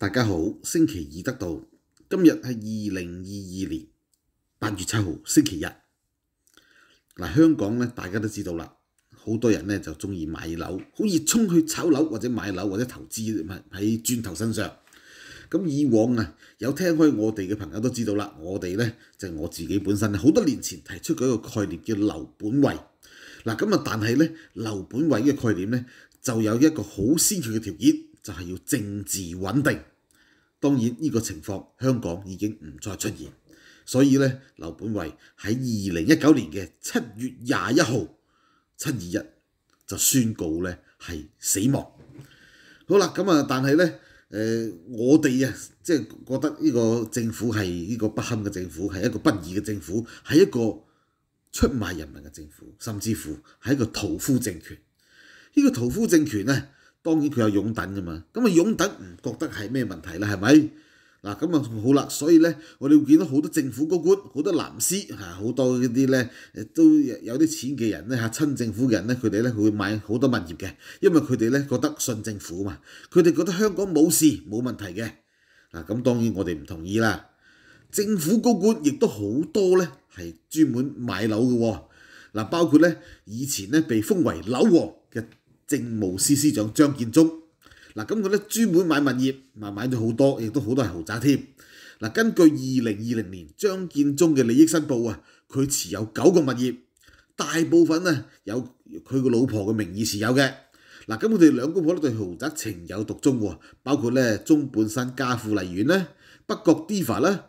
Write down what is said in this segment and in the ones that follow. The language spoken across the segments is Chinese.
大家好，星期二得到今日系二零二二年八月七号星期一。嗱，香港咧大家都知道啦，好多人咧就中意买楼，好热衷去炒楼或者买楼或者投资喺喺砖头身上。咁以往啊，有听开我哋嘅朋友都知道啦，我哋咧就我自己本身好多年前提出过一个概念叫楼本位。嗱，咁啊但系咧楼本位嘅概念咧就有一个好先决嘅条件。就係要政治穩定，當然呢個情況香港已經唔再出現，所以咧，劉本衞喺二零一九年嘅七月廿一號，七二一就宣告咧係死亡。好啦，咁啊，但係咧，誒，我哋啊，即係覺得呢個政府係呢個不堪嘅政府，係一個不義嘅政府，係一個出賣人民嘅政府，甚至乎係一個屠夫政權。呢個屠夫政權咧。當然佢有擁趸㗎嘛，咁啊擁趸唔覺得係咩問題啦，係咪？嗱咁啊好啦，所以咧，我哋會見到好多政府高官、好多藍絲嚇、好多嗰啲咧，都有啲錢嘅人咧嚇，親政府嘅人咧，佢哋咧會買好多物業嘅，因為佢哋咧覺得信政府啊嘛，佢哋覺得香港冇事冇問題嘅。嗱咁當然我哋唔同意啦。政府高官亦都好多咧，係專門買樓嘅。嗱，包括咧以前咧被封為樓王。政务司司长张建忠。嗱咁佢咧專門買物業，嗱買咗好多，亦都好多係豪宅添。嗱根據二零二零年張建中嘅利益申報啊，佢持有九個物業，大部分咧有佢個老婆嘅名義持有嘅。嗱，咁佢哋兩公婆咧對豪宅情有獨鍾，包括咧中半山嘉富麗苑咧、北角 D v a 咧、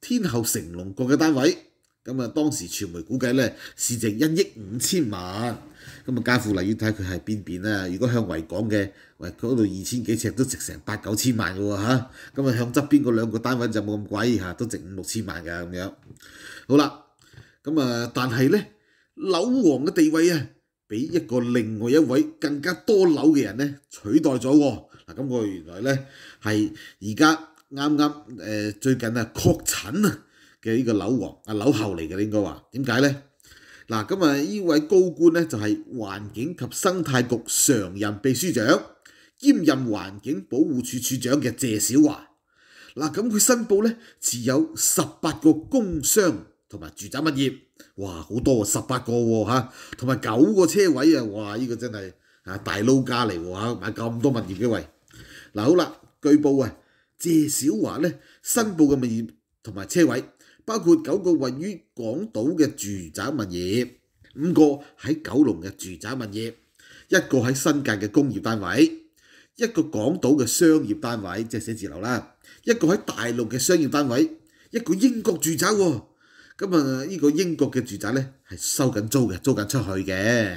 天后成龍閣嘅單位。咁啊，當時傳媒估計咧，市值一億五千萬。咁啊，家父嚟要睇佢係邊邊咧？如果向維港嘅，喂，嗰度二千幾尺都值成八九千萬嘅喎嚇。咁啊，向側邊嗰兩個單位就冇咁貴嚇，都值五六千萬嘅咁樣。好啦，咁啊，但係咧，樓王嘅地位啊，俾一個另外一位更加多樓嘅人咧取代咗喎。嗱，咁我原來咧係而家啱啱誒最近啊確診啊。嘅呢個樓王啊樓後嚟嘅應該話點解咧？嗱，咁啊呢位高官咧就係環境及生態局常任秘書長兼任環境保護處處長嘅謝小華。嗱，咁佢申報咧持有十八個工商同埋住宅物業，哇，好多十八個喎嚇，同埋九個車位啊，哇，呢個真係啊大撈家嚟喎嚇，買咁多物業嘅位。嗱好啦，據報啊，謝小華咧申報嘅物業同埋車位。包括九个位于港岛嘅住宅物业，五个喺九龙嘅住宅物业，一个喺新界嘅工业单位，一个港岛嘅商业单位，即系写字楼啦，一个喺大陆嘅商业单位，一个英国住宅。咁啊，呢个英国嘅住宅咧系收紧租嘅，租紧出去嘅，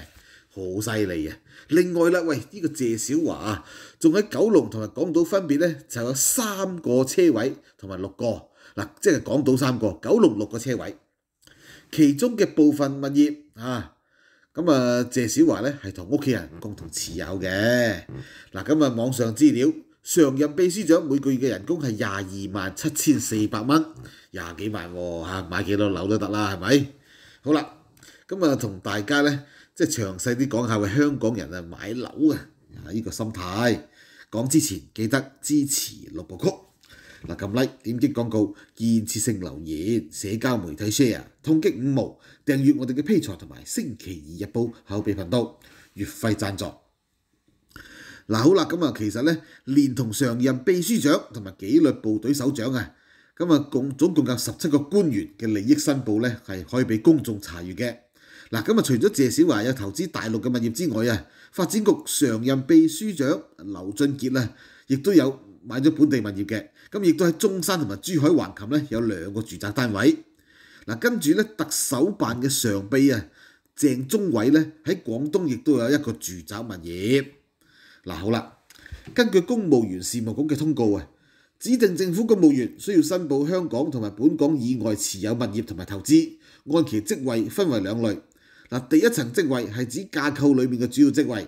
好犀利啊！另外啦，喂，呢个谢小华啊，仲喺九龙同埋港岛分别咧就有三个车位同埋六个。嗱，即係講到三個九六六個車位，其中嘅部分物業啊，咁啊謝小華咧係同屋企人共同持有嘅。嗱，咁啊網上資料，常任秘書長每個月嘅人工係廿二萬七千四百蚊，廿幾萬喎嚇，買幾多樓都得啦，係咪？好啦，咁啊同大家咧即係詳細啲講下，為香港人啊買樓啊呢個心態。講之前記得支持六部曲。嗱，撳 Like，點擊廣告，建設性留言，社交媒體 share，痛擊五毛，訂閱我哋嘅 P 財同埋星期二日報口碑頻道，月費贊助。嗱，好啦，咁啊，其實咧，連同上任秘書長同埋紀律部隊首長啊，咁啊，共總共有十七個官員嘅利益申報咧，係可以俾公眾查閲嘅。嗱，咁啊，除咗謝小華有投資大陸嘅物業之外啊，發展局上任秘書長劉俊傑啊。亦都有買咗本地物業嘅，咁亦都喺中山同埋珠海橫琴咧有兩個住宅單位。嗱，跟住咧特首辦嘅上輩啊，鄭中偉咧喺廣東亦都有一個住宅物業。嗱，好啦，根據公務員事務局嘅通告啊，指定政府公務員需要申報香港同埋本港以外持有物業同埋投資，按其職位分為兩類。嗱，第一層職位係指架構裏面嘅主要職位。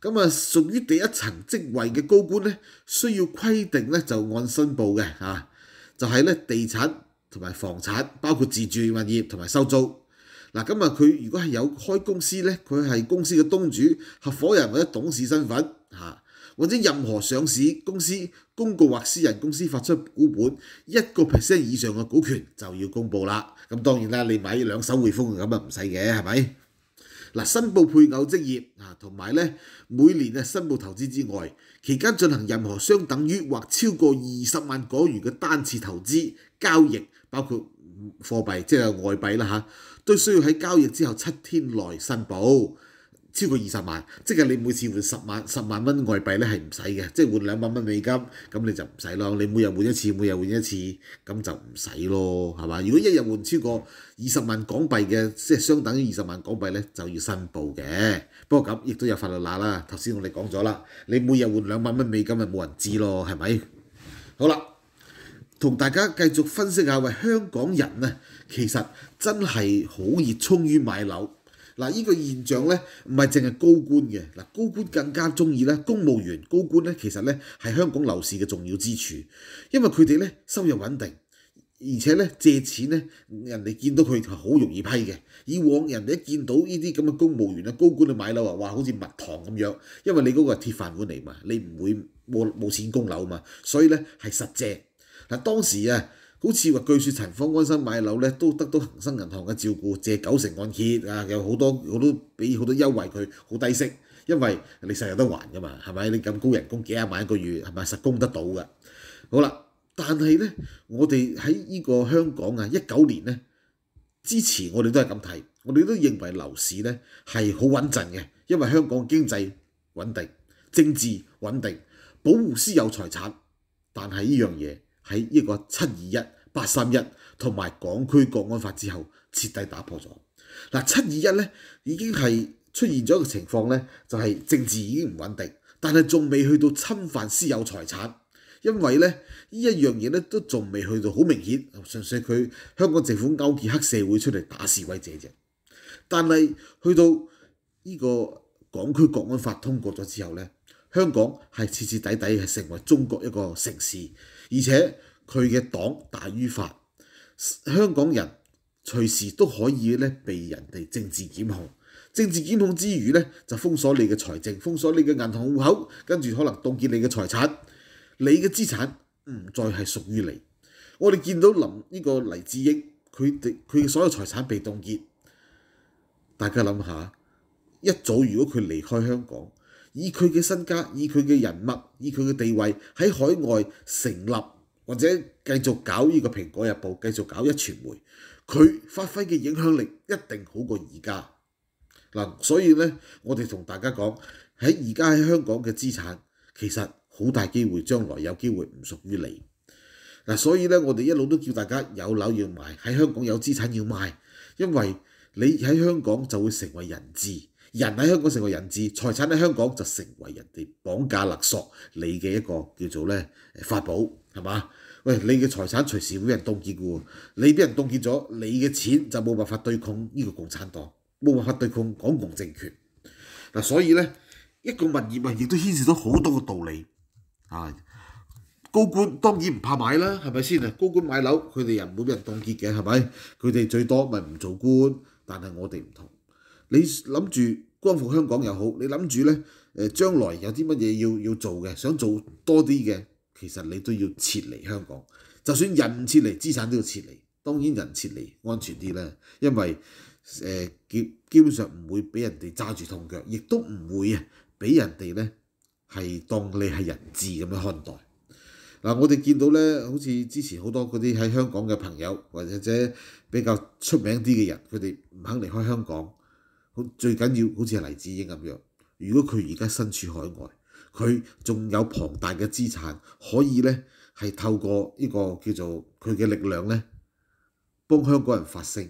咁啊，屬於第一層職位嘅高官咧，需要規定咧就按申報嘅嚇，就係咧地產同埋房產，包括自住物業同埋收租。嗱，咁啊佢如果係有開公司咧，佢係公司嘅東主、合夥人或者董事身份嚇，或者任何上市公司、公告或私人公司發出股本一個 percent 以上嘅股權就要公佈啦。咁當然啦，你買兩手匯豐咁啊唔使嘅係咪？嗱，申報配偶職業啊，同埋咧每年嘅申報投資之外，期間進行任何相等於或超過二十萬港元嘅單次投資交易，包括貨幣即係外幣啦嚇，都需要喺交易之後七天內申報。超過二十萬，即係你每次換十萬十萬蚊外幣咧係唔使嘅，即係換兩萬蚊美金，咁你就唔使咯。你每日換一次，每日換一次，咁就唔使咯，係嘛？如果一日換超過二十萬港幣嘅，即係相等於二十萬港幣咧，就要申報嘅。不過咁亦都有法律啦啦，頭先我哋講咗啦，你每日換兩萬蚊美金咪冇人知咯，係咪？好啦，同大家繼續分析下，喂，香港人呢，其實真係好熱衷於買樓。嗱，依個現象咧唔係淨係高官嘅，嗱高官更加中意咧。公務員高官咧，其實咧係香港樓市嘅重要之處，因為佢哋咧收入穩定，而且咧借錢咧人哋見到佢係好容易批嘅。以往人哋一見到呢啲咁嘅公務員啊、高官去買樓啊，哇好似蜜糖咁樣，因為你嗰個係鐵飯碗嚟嘛，你唔會冇冇錢供樓嘛，所以咧係實借。嗱當時啊～好似話，據說陳方安生買樓咧都得到恒生銀行嘅照顧，借九成按揭啊，有好多好多俾好多優惠佢，好低息，因為你實有得還噶嘛，係咪？你咁高人工幾廿萬一個月，係咪實供得到噶？好啦，但係咧，我哋喺呢個香港啊，一九年咧之前，我哋都係咁睇，我哋都認為樓市咧係好穩陣嘅，因為香港經濟穩定，政治穩定，保護私有財產，但係呢樣嘢。喺呢個七二一、八三一同埋港區國安法之後，徹底打破咗嗱。七二一咧已經係出現咗一個情況咧，就係政治已經唔穩定，但係仲未去到侵犯私有財產，因為咧呢一樣嘢咧都仲未去到好明顯，純粹佢香港政府勾結黑社會出嚟打示威者啫。但係去到呢個港區國安法通過咗之後咧，香港係徹徹底底係成為中國一個城市。而且佢嘅黨大於法，香港人隨時都可以咧被人哋政治檢控。政治檢控之餘咧，就封鎖你嘅財政，封鎖你嘅銀行户口，跟住可能凍結你嘅財產。你嘅資產唔再係屬於你。我哋見到林呢個黎智英，佢哋佢嘅所有財產被凍結。大家諗下，一早如果佢離開香港。以佢嘅身家，以佢嘅人物，以佢嘅地位，喺海外成立或者繼續搞呢個《蘋果日報》，繼續搞一傳媒，佢發揮嘅影響力一定好過而家。嗱，所以咧，我哋同大家講，喺而家喺香港嘅資產，其實好大機會，將來有機會唔屬於你。嗱，所以咧，我哋一路都叫大家有樓要買，喺香港有資產要賣，因為你喺香港就會成為人質。人喺香港成為人質，財產喺香港就成為人哋綁架勒索你嘅一個叫做咧法寶，係嘛？喂，你嘅財產隨時會人凍結嘅喎，你俾人凍結咗，你嘅錢就冇辦法對抗呢個共產黨，冇辦法對抗港共政權。嗱，所以咧一個物業啊，亦都牽涉到好多嘅道理。啊，高官當然唔怕買啦，係咪先啊？高官買樓，佢哋人會俾人凍結嘅，係咪？佢哋最多咪唔做官，但係我哋唔同。你諗住光復香港又好，你諗住咧誒，將來有啲乜嘢要要做嘅，想做多啲嘅，其實你都要撤離香港。就算人撤離，資產都要撤離。當然人撤離安全啲啦，因為誒基基本上唔會俾人哋揸住痛腳，亦都唔會啊俾人哋咧係當你係人質咁樣看待。嗱，我哋見到咧，好似之前好多嗰啲喺香港嘅朋友，或者比較出名啲嘅人，佢哋唔肯離開香港。最緊要好似黎智英咁樣，如果佢而家身處海外，佢仲有龐大嘅資產，可以咧係透過呢個叫做佢嘅力量咧，幫香港人發聲。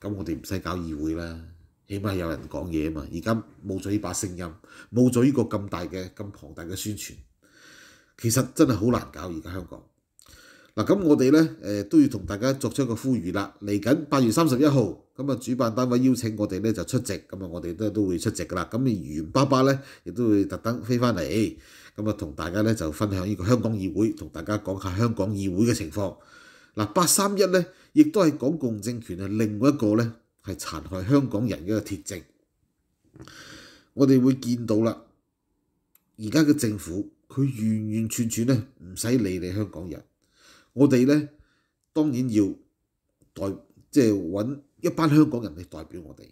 咁我哋唔使搞議會啦，起碼有人講嘢啊嘛。而家冇咗呢把聲音，冇咗呢個咁大嘅咁龐大嘅宣傳，其實真係好難搞而家香港。嗱，咁我哋咧誒都要同大家作出一個呼籲啦。嚟緊八月三十一號，咁啊，主辦單位邀請我哋咧就出席，咁啊，我哋都都會出席噶啦。咁而袁爸爸咧亦都會特登飛翻嚟，咁啊，同大家咧就分享呢個香港議會，同大家講下香港議會嘅情況。嗱，八三一咧亦都係港共政權啊，另外一個咧係殘害香港人嘅一鐵證。我哋會見到啦，而家嘅政府佢完完全全咧唔使理你香港人。我哋咧當然要代即係揾一班香港人嚟代表我哋，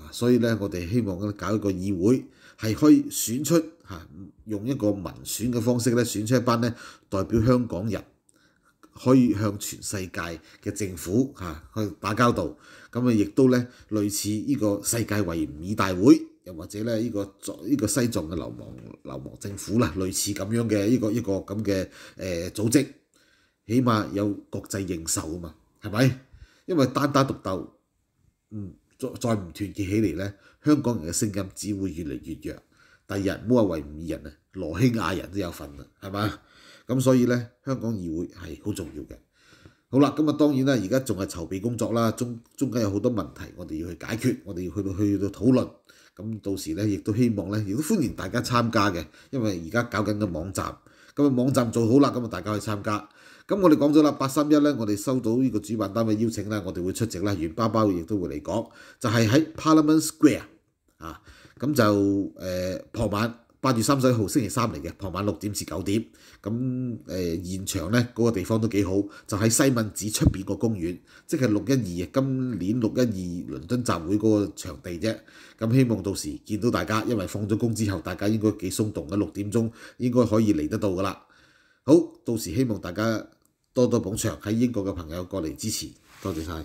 啊！所以咧我哋希望咧搞一個議會，係可以選出嚇用一個民選嘅方式咧選出一班咧代表香港人，可以向全世界嘅政府嚇去打交道。咁啊，亦都咧類似呢個世界維吾爾大會，又或者咧呢個作呢個西藏嘅流亡流亡政府啦，類似咁樣嘅一個一個咁嘅誒組織。起碼有國際認受啊嘛，係咪？因為單打獨鬥，嗯，再再唔團結起嚟咧，香港人嘅聲音只會越嚟越弱。第日唔好話為吾為人啊，羅興亞人都有份啦，係嘛？咁所以咧，香港議會係好重要嘅。好啦，咁啊當然啦，而家仲係籌備工作啦，中中間有好多問題，我哋要去解決，我哋要去去到討論。咁到時咧，亦都希望咧，亦都歡迎大家參加嘅，因為而家搞緊個網站，咁啊網站做好啦，咁啊大家去參加。咁我哋講咗啦，八三一咧，我哋收到呢個主辦單位邀請咧，我哋會出席啦，袁包包亦都會嚟講，就係喺 Parliament Square 啊，咁就誒傍晚八月三十一號星期三嚟嘅，傍晚六點至九點，咁誒現場咧嗰個地方都幾好，就喺西敏寺出邊個公園，即係六一二今年六一二倫敦集會嗰個場地啫。咁希望到時見到大家，因為放咗工之後，大家應該幾鬆動嘅，六點鐘應該可以嚟得到噶啦。好，到時希望大家。多多捧場，喺英國嘅朋友過嚟支持，多謝曬。